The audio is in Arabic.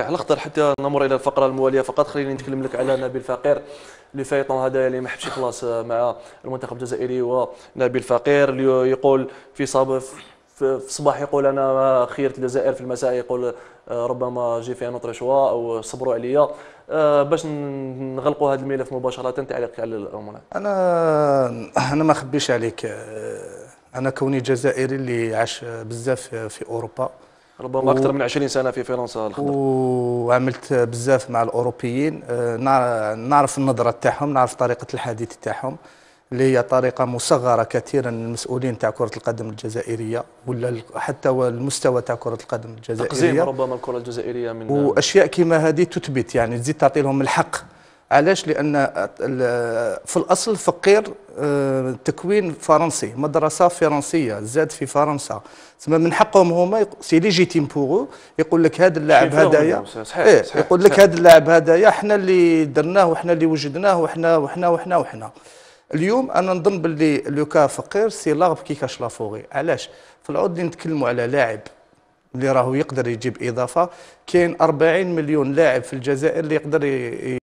على خطر حتى نمر الى الفقره المواليه فقط خليني نتكلم لك على نبيل فقير لو فايطون هذا اللي ما حبش يخلص مع المنتخب الجزائري ونبيل فقير يقول في صاب في الصباح يقول انا خيرت الجزائر في المساء يقول آه، ربما جي في انوتر شوا او صبروا عليا آه، باش نغلقوا هذا الملف مباشره تعليقك على الامور انا انا ما خبيش عليك آه، انا كوني جزائري اللي عاش بزاف في اوروبا ربما اكثر من 20 سنه في فرنسا الخضر وعملت بزاف مع الاوروبيين أه، نعرف النظره تاعهم نعرف طريقه الحديث تاعهم اللي هي طريقه مصغره كثيرا المسؤولين تاع كره القدم الجزائريه ولا حتى المستوى تاع كره القدم الجزائريه تقزيم ربما الكره الجزائريه من واشياء كما هذه تثبت يعني تزيد تعطي لهم الحق علاش لان في الاصل فقير آه، تكوين فرنسي مدرسه فرنسيه زاد في فرنسا تسمى من حقهم هما سي ليجيتيم بوغو يقول لك هذا اللاعب هذايا إيه يقول لك هذا اللاعب هذايا احنا اللي درناه وحنا اللي وجدناه وحنا وحنا وحنا وحنا اليوم انا نظن باللي لوكا فقير سي لاغب كي كاش لافوغي علاش في العود اللي نتكلموا على لاعب اللي راهو يقدر يجيب اضافه كاين 40 مليون لاعب في الجزائر اللي يقدر